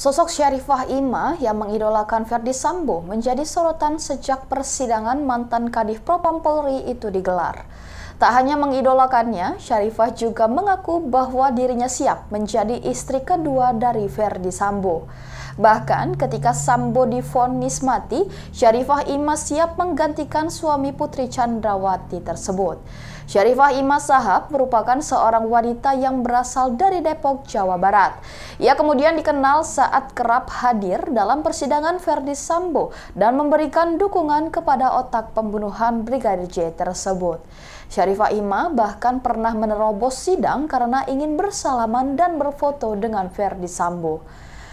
Sosok Syarifah Ima yang mengidolakan Verdi Sambo menjadi sorotan sejak persidangan mantan Kadif Propam Polri itu digelar. Tak hanya mengidolakannya, Syarifah juga mengaku bahwa dirinya siap menjadi istri kedua dari Verdi Sambo. Bahkan ketika Sambo difonis mati, Syarifah Imas siap menggantikan suami Putri Chandrawati tersebut. Syarifah Imas Sahab merupakan seorang wanita yang berasal dari Depok, Jawa Barat. Ia kemudian dikenal saat kerap hadir dalam persidangan Verdi Sambo dan memberikan dukungan kepada otak pembunuhan Brigadir J tersebut. Syarifah Arifah Ima bahkan pernah menerobos sidang karena ingin bersalaman dan berfoto dengan Verdi Sambo.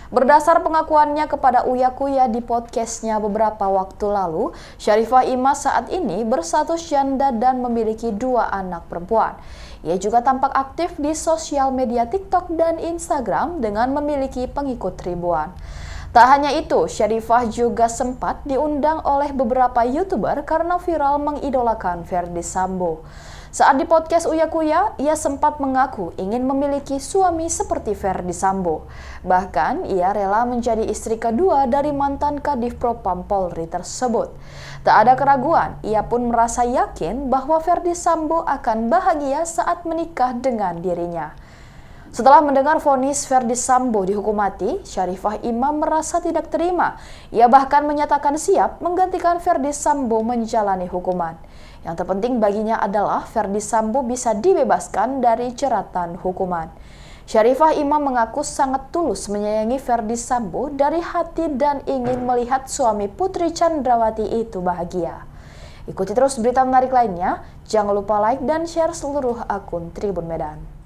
Berdasar pengakuannya kepada Uya Kuya di podcastnya beberapa waktu lalu, Syarifah Ima saat ini bersatus janda dan memiliki dua anak perempuan. Ia juga tampak aktif di sosial media TikTok dan Instagram dengan memiliki pengikut ribuan. Tak hanya itu, Syarifah juga sempat diundang oleh beberapa YouTuber karena viral mengidolakan Verdi Sambo. Saat di podcast Uya Kuya, ia sempat mengaku ingin memiliki suami seperti Verdi Sambo. Bahkan, ia rela menjadi istri kedua dari mantan Kadif Propam Polri tersebut. Tak ada keraguan, ia pun merasa yakin bahwa Verdi Sambo akan bahagia saat menikah dengan dirinya. Setelah mendengar vonis Verdi Sambo dihukum mati, Syarifah Imam merasa tidak terima. Ia bahkan menyatakan siap menggantikan Verdi Sambo menjalani hukuman. Yang terpenting baginya adalah Verdi Sambo bisa dibebaskan dari jeratan hukuman. Syarifah Imam mengaku sangat tulus menyayangi Verdi Sambo dari hati dan ingin melihat suami Putri Chandrawati itu bahagia. Ikuti terus berita menarik lainnya. Jangan lupa like dan share seluruh akun Tribun Medan.